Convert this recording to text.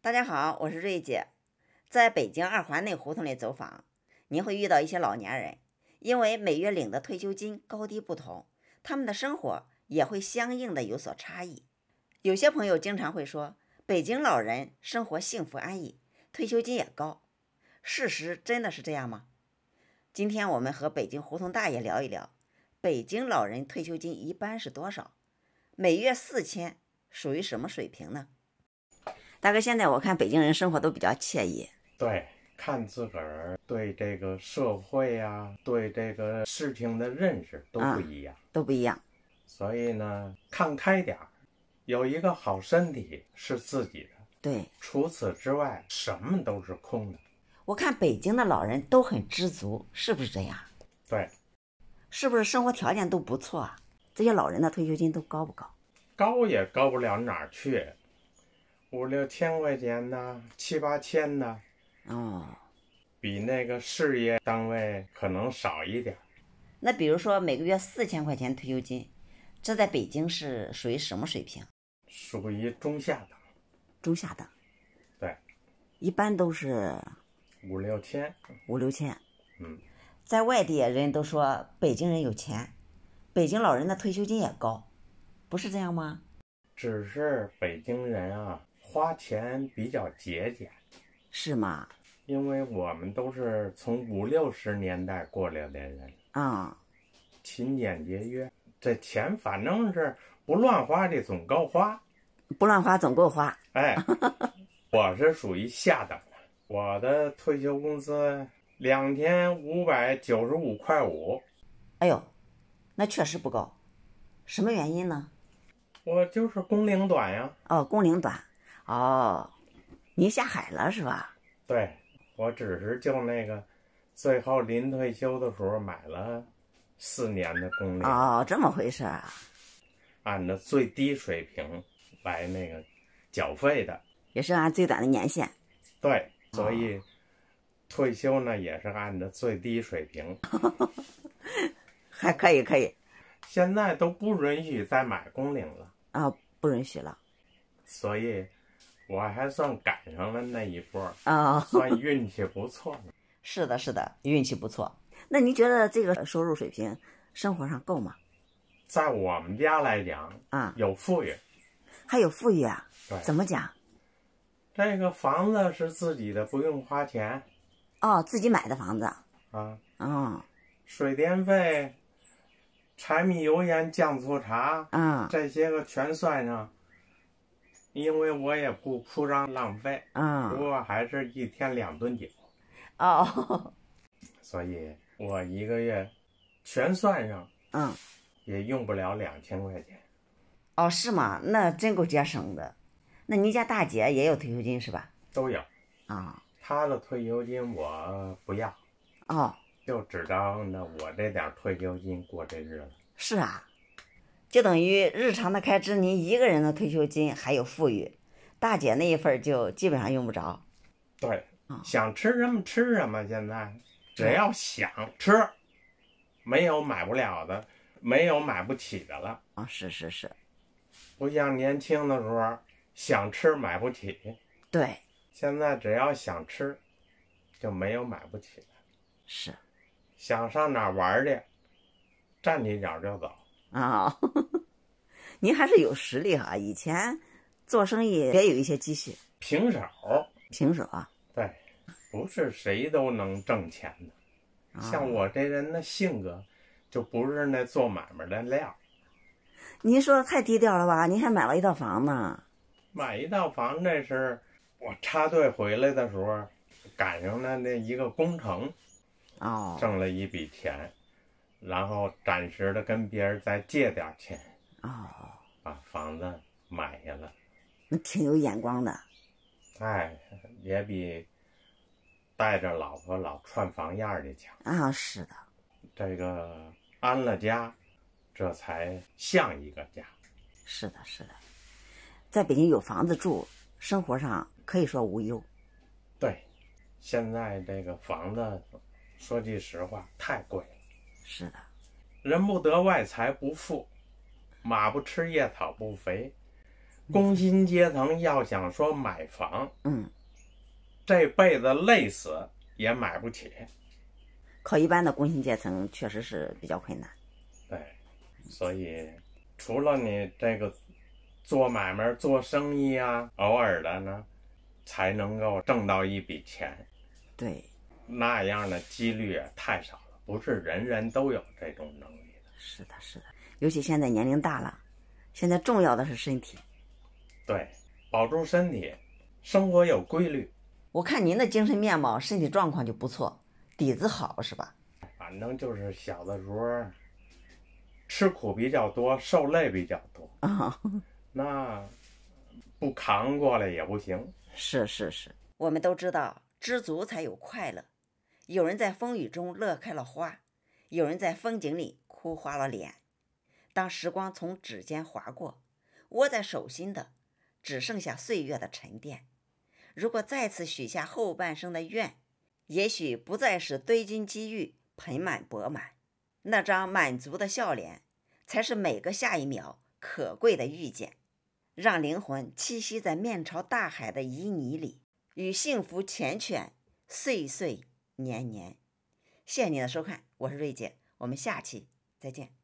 大家好，我是瑞姐，在北京二环内胡同里走访，您会遇到一些老年人，因为每月领的退休金高低不同，他们的生活也会相应的有所差异。有些朋友经常会说，北京老人生活幸福安逸，退休金也高，事实真的是这样吗？今天我们和北京胡同大爷聊一聊，北京老人退休金一般是多少？每月四千属于什么水平呢？大哥，现在我看北京人生活都比较惬意。对，看自个儿对这个社会呀，对这个事情的认识都不一样，都不一样。所以呢，看开点儿，有一个好身体是自己的。对，除此之外，什么都是空的。我看北京的老人都很知足，是不是这样？对。是不是生活条件都不错啊？这些老人的退休金都高不高？高也高不了哪儿去。五六千块钱呢，七八千呢，哦，比那个事业单位可能少一点儿。那比如说每个月四千块钱退休金，这在北京是属于什么水平？属于中下等。中下等。对。一般都是五六千，五六千。嗯，在外地人都说北京人有钱，北京老人的退休金也高，不是这样吗？只是北京人啊。花钱比较节俭，是吗？因为我们都是从五六十年代过来的人啊，勤俭节约，这钱反正是不乱花，这总够花。不乱花总够花。哎，我是属于下等，我的退休工资两千五百九十五块五。哎呦，那确实不高，什么原因呢？我就是工龄短呀。哦，工龄短。哦，您下海了是吧？对，我只是就那个，最后临退休的时候买了四年的工龄。哦，这么回事啊！按照最低水平来那个缴费的，也是按最短的年限。对，所以退休呢也是按照最低水平。还可以，可以。现在都不允许再买工龄了啊！不允许了，所以。我还算赶上了那一波啊，算运气不错。是的，是的，运气不错。那您觉得这个收入水平，生活上够吗？在我们家来讲啊，有富裕，还有富裕啊。对，怎么讲？这个房子是自己的，不用花钱。哦，自己买的房子啊。嗯。水电费、柴米油盐酱醋茶啊，这些个全算上。因为我也不铺张浪费，嗯，不过还是一天两顿酒，哦，所以我一个月，全算上，嗯，也用不了两千块钱，哦，是吗？那真够节省的。那您家大姐也有退休金是吧？都有啊，她的退休金我不要，哦，就只当那我这点退休金过这日子。是啊。就等于日常的开支，您一个人的退休金还有富裕，大姐那一份就基本上用不着。对，想吃什么吃什么。现在只要想吃，没有买不了的，没有买不起的了。啊，是是是，不像年轻的时候想吃买不起。对，现在只要想吃，就没有买不起的。是，想上哪玩去，站起脚就走。啊，您还是有实力哈！以前做生意也有一些积蓄，平手，平手啊！对，不是谁都能挣钱的。像我这人的性格，就不是那做买卖的料。您说太低调了吧？您还买了一套房呢。买一套房那是我插队回来的时候，赶上了那一个工程，哦，挣了一笔钱。然后暂时的跟别人再借点钱，哦，把房子买下了，你挺有眼光的，哎，也比带着老婆老串房样儿的强啊。是的，这个安了家，这才像一个家。是的，是的，在北京有房子住，生活上可以说无忧。对，现在这个房子，说句实话，太贵了。是的，人不得外财不富，马不吃夜草不肥。工薪阶层要想说买房，嗯，这辈子累死也买不起。靠一般的工薪阶层确实是比较困难。对，所以除了你这个做买卖、做生意啊，偶尔的呢，才能够挣到一笔钱。对，那样的几率太少。不是人人都有这种能力的。是的，是的，尤其现在年龄大了，现在重要的是身体。对，保重身体，生活有规律。我看您的精神面貌、身体状况就不错，底子好，是吧？反正就是小的时候吃苦比较多，受累比较多啊。那不扛过来也不行。是是是，我们都知道，知足才有快乐。有人在风雨中乐开了花，有人在风景里哭花了脸。当时光从指尖划过，握在手心的只剩下岁月的沉淀。如果再次许下后半生的愿，也许不再是堆金积玉、盆满钵满，那张满足的笑脸才是每个下一秒可贵的遇见。让灵魂栖息在面朝大海的旖旎里，与幸福缱绻岁岁。年年，谢谢你的收看，我是瑞姐，我们下期再见。